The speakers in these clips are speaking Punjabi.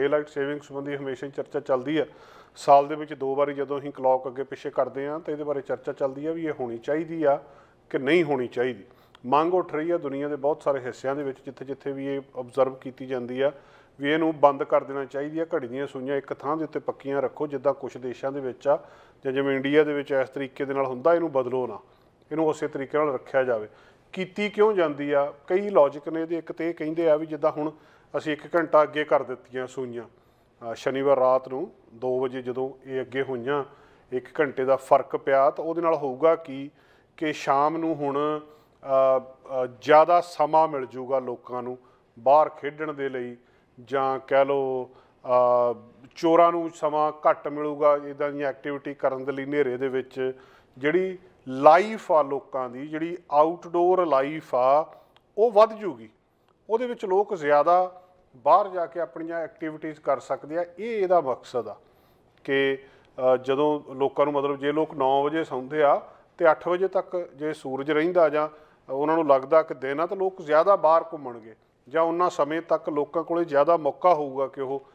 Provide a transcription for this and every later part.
ਡੇਲਾਈਟ ਸੇਵਿੰਗ ਸੰਬੰਧੀ ਹਮੇਸ਼ਾ ਹੀ ਚਰਚਾ ਚੱਲਦੀ ਆ ਸਾਲ ਦੇ ਵਿੱਚ ਦੋ ਵਾਰੀ ਜਦੋਂ ਅਸੀਂ ਕਲੌਕ ਅੱਗੇ ਪਿੱਛੇ ਕਰਦੇ ਆ ਤਾਂ ਇਹਦੇ ਬਾਰੇ ਚਰਚਾ ਚੱਲਦੀ ਆ ਵੀ ਇਹ ਹੋਣੀ ਚਾਹੀਦੀ ਆ ਕਿ ਨਹੀਂ ਹੋਣੀ ਚਾਹੀਦੀ ਮੰਗ ਉੱਠ ਰਹੀ ਆ ਦੁਨੀਆ ਦੇ ਬਹੁਤ ਸਾਰੇ ਹਿੱਸਿਆਂ ਦੇ ਵਿੱਚ ਜਿੱਥੇ-ਜਿੱਥੇ ਵੀ ਇਹ ਆਬਜ਼ਰਵ ਕੀਤੀ ਜਾਂਦੀ ਆ ਵੀ ਇਹਨੂੰ ਬੰਦ ਕਰ ਦੇਣਾ ਚਾਹੀਦੀ ਆ ਘੜੀ ਦੀਆਂ ਸੂਈਆਂ ਇੱਕ ਥਾਂ ਦੇ ਉੱਤੇ ਪੱਕੀਆਂ ਰੱਖੋ ਜਿੱਦਾਂ ਕੁਝ ਦੇਸ਼ਾਂ ਦੇ ਵਿੱਚ ਆ ਜਾਂ ਜਿਵੇਂ ਇੰਡੀਆ ਦੇ ਵਿੱਚ ਇਸ ਤਰੀਕੇ ਦੇ ਨਾਲ ਹੁੰਦਾ ਇਹਨੂੰ ਬਦਲੋ ਨਾ ਇਹਨੂੰ ਉਸੇ ਤਰੀਕੇ ਨਾਲ ਰੱਖਿਆ ਜਾਵੇ ਕੀਤੀ ਕਿਉਂ ਜਾਂਦੀ ਆ ਕਈ ਲੌਜੀਕ ਨੇ ਇਹਦੇ ਇੱਕ ਤੇ ਕਹਿੰਦੇ ਆ ਵੀ ਜਿੱਦਾਂ ਹੁਣ ਅਸੀਂ 1 ਘੰਟਾ ਅੱਗੇ ਕਰ ਦਿੱਤੀਆਂ ਸੂਈਆਂ ਸ਼ਨੀਵਾਰ ਰਾਤ ਨੂੰ 2 ਵਜੇ ਜਦੋਂ ਇਹ ਅੱਗੇ ਹੋਈਆਂ 1 ਘੰਟੇ ਦਾ ਫਰਕ ਪਿਆ ਤਾਂ ਉਹਦੇ ਨਾਲ ਹੋਊਗਾ ਕੀ ਕਿ ਸ਼ਾਮ ਨੂੰ ਹੁਣ ਜ਼ਿਆਦਾ ਸਮਾਂ ਮਿਲ ਜਾਊਗਾ ਲੋਕਾਂ ਨੂੰ ਬਾਹਰ ਖੇਡਣ ਦੇ ਲਈ ਜਾਂ ਕਹਿ ਲਓ ਚੋਰਾਂ ਨੂੰ ਸਮਾਂ ਘੱਟ ਮਿਲੂਗਾ ਇਦਾਂ ਦੀ ਐਕਟੀਵਿਟੀ ਕਰਨ ਦੇ ਲਈ ਨੇਰੇ ਦੇ ਵਿੱਚ ਜਿਹੜੀ ਲਾਈਫ ਆ ਲੋਕਾਂ ਦੀ ਜਿਹੜੀ ਆਊਟਡੋਰ ਲਾਈਫ ਆ ਉਹ ਵੱਧ ਜੂਗੀ ਉਹਦੇ ਵਿੱਚ ਲੋਕ ਜ਼ਿਆਦਾ ਬਾਹਰ ਜਾ ਕੇ ਆਪਣੀਆਂ ਐਕਟੀਵਿਟੀਆਂ ਕਰ ਸਕਦੇ ਆ ਇਹ ਇਹਦਾ ਮਕਸਦ ਆ ਕਿ ਜਦੋਂ ਲੋਕਾਂ ਨੂੰ ਮਤਲਬ ਜੇ ਲੋਕ 9 ਵਜੇ ਸੌਂਦੇ ਆ ਤੇ 8 ਵਜੇ ਤੱਕ ਜੇ ਸੂਰਜ ਰਹਿੰਦਾ ਜਾਂ ਉਹਨਾਂ ਨੂੰ ਲੱਗਦਾ ਕਿ ਦਿਨ ਆ ਤਾਂ ਲੋਕ ਜ਼ਿਆਦਾ ਬਾਹਰ ਘੁੰਮਣਗੇ ਜਾਂ ਉਹਨਾਂ ਸਮੇਂ ਤੱਕ ਲੋਕਾਂ ਕੋਲੇ ਜ਼ਿਆਦਾ ਮੌਕਾ ਹੋਊਗਾ ਕਿ ਉਹ